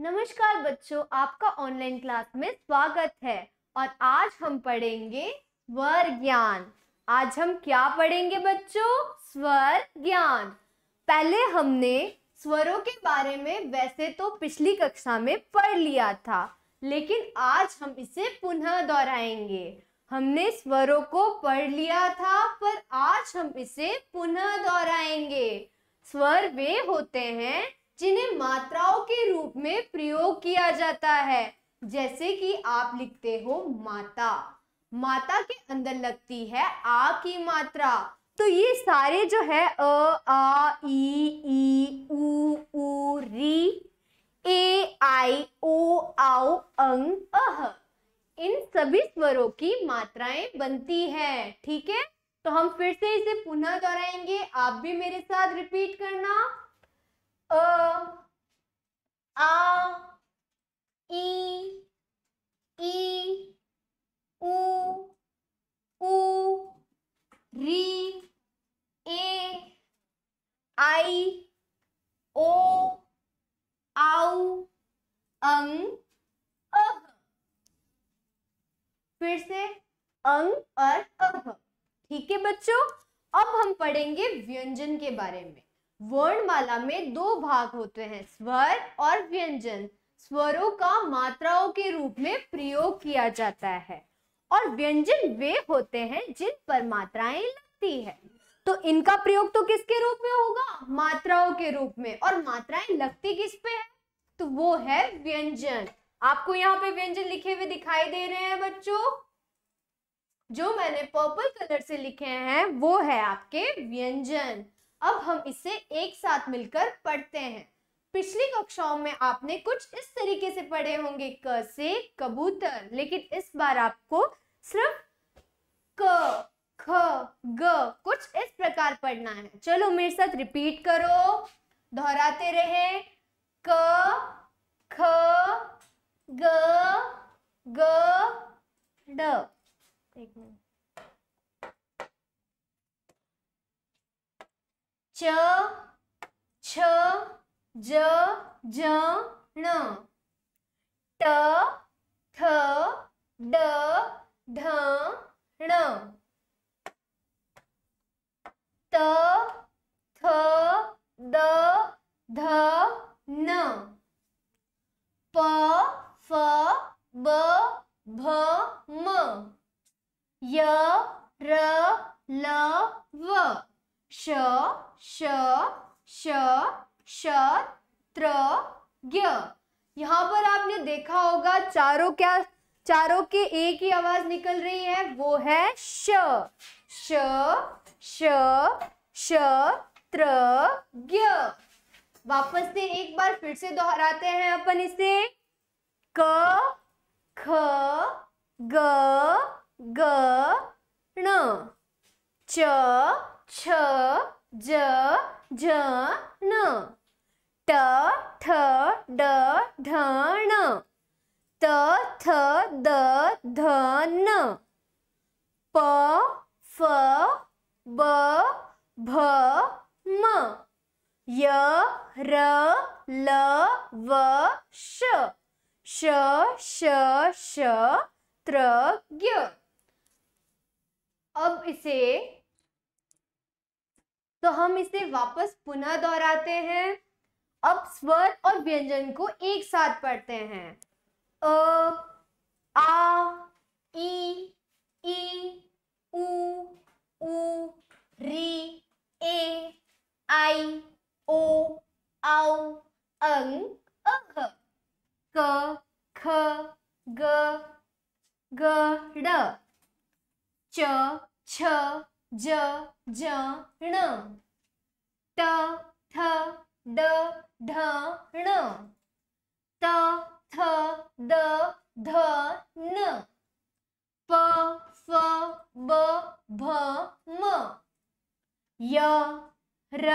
नमस्कार बच्चों आपका ऑनलाइन क्लास में स्वागत है और आज हम पढ़ेंगे स्वर ज्ञान आज हम क्या पढ़ेंगे बच्चों स्वर ज्ञान पहले हमने स्वरों के बारे में वैसे तो पिछली कक्षा में पढ़ लिया था लेकिन आज हम इसे पुनः दोहराएंगे हमने स्वरों को पढ़ लिया था पर आज हम इसे पुनः दोहराएंगे स्वर वे होते हैं जिन्हें मात्राओं के रूप में प्रयोग किया जाता है जैसे कि आप लिखते हो माता माता के अंदर लगती है आ की मात्रा तो ये सारे जो है अ आ ई ई उ उ री ए आई ओ आओ अंग अह इन सभी स्वरों की मात्राएं बनती हैं ठीक है तो हम फिर से इसे पुनः दोहराएंगे आप भी मेरे साथ रिपीट करना अ आ ई ई उ ऊ री ए आई ओ आउ अंग अह फिर से अंग और अह ठीक है बच्चों अब हम पढ़ेंगे व्यंजन के बारे में वर्णमाला में दो भाग होते हैं स्वर और व्यंजन स्वरों का मात्राओं के रूप में प्रयोग किया जाता है और व्यंजन वे होते हैं जिन पर मात्राएं लगती है तो इनका प्रयोग तो किसके रूप में होगा मात्राओं के रूप में और मात्राएं लगती किस पे है तो वो है व्यंजन आपको यहाँ पे व्यंजन लिखे हुए दिखाई दे रहे हैं बच्चों जो मैंने पर्पल कलर से लिखे हैं वो है आपके व्यंजन अब हम इसे एक साथ मिलकर पढ़ते हैं पिछली कक्षाओं में आपने कुछ इस तरीके से पढ़े होंगे क से कबूतर लेकिन इस बार आपको सिर्फ क ख ग कुछ इस प्रकार पढ़ना है चलो मेरे साथ रिपीट करो दोहराते रहे क ख ग ग ड एक मिनट च छ ज ज ण ट थ ड ध ण त थ द ध न प फ ब भ म य र ल व श श श श त्र ग्य यहाँ पर आपने देखा होगा चारों क्या चारों के एक ही आवाज निकल रही है वो है श श श श त्र ग्य वापस से एक बार फिर से दोहराते हैं अपन इसे क ख ग ग ण च छ ज ज न ट ठ ड ढ ण त थ द ध न प फ ब भ म य र ल व श श श श त्र ग अब इसे तो हम इसे वापस पुनः दोहराते हैं अब स्वर और व्यंजन को एक साथ पढ़ते हैं अ आ ई ई उ उ री ए आई ओ औ अंग अह क ख ग ग ड च छ ज ज ण त थ ड ढ ण त थ द ध न प फ ब भ म य र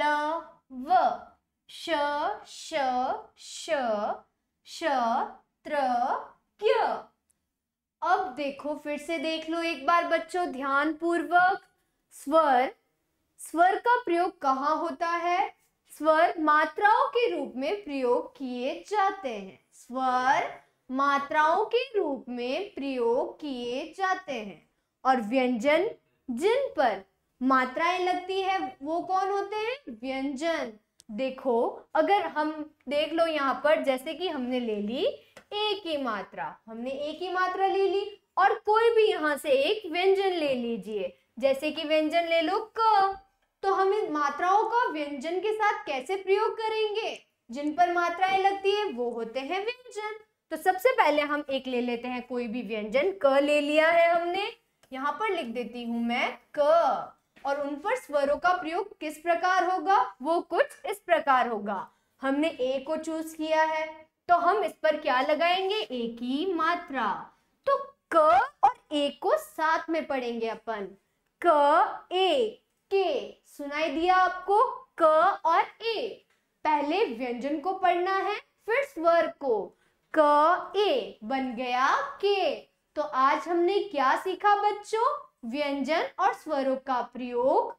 ल व श श श श त्र क्य अब देखो फिर से देख लो एक बार बच्चों ध्यान पूर्वक स्वर स्वर का प्रयोग कहाँ होता है स्वर मात्राओं के रूप में प्रयोग किए जाते हैं स्वर मात्राओं के रूप में प्रयोग किए जाते हैं और व्यंजन जिन पर मात्राएं लगती है वो कौन होते हैं व्यंजन देखो अगर हम देख लो यहाँ पर जैसे कि हमने ले ली एक की मात्रा हमने एक की मात्रा ले ली और कोई भी यहाँ से एक व्यंजन ले लीजिए जैसे कि व्यंजन ले लो क तो हम इन मात्राओं का व्यंजन के साथ कैसे प्रयोग करेंगे जिन पर मात्राएं लगती है वो होते हैं व्यंजन तो सबसे पहले हम एक ले लेते हैं कोई भी व्यंजन क ले लिया है हमने यहाँ पर लिख देती हूँ मैं क और उन पर स्वरों का प्रयोग किस प्रकार होगा वो कुछ इस प्रकार होगा हमने ए को चूज किया है तो हम इस पर क्या लगाएंगे ए की मात्रा तो क और ए को साथ में पढ़ेंगे अपन क ए के सुनाई दिया आपको क और ए पहले व्यंजन को पढ़ना है फिर स्वर को क ए बन गया के तो आज हमने क्या सीखा बच्चों व्यंजन और स्वरों का प्रयोग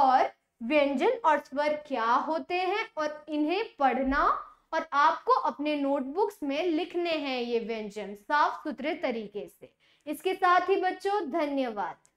और व्यंजन और स्वर क्या होते हैं और इन्हें पढ़ना और आपको अपने नोटबुक्स में लिखने हैं ये व्यंजन साफ सुथरे तरीके से इसके साथ ही बच्चों धन्यवाद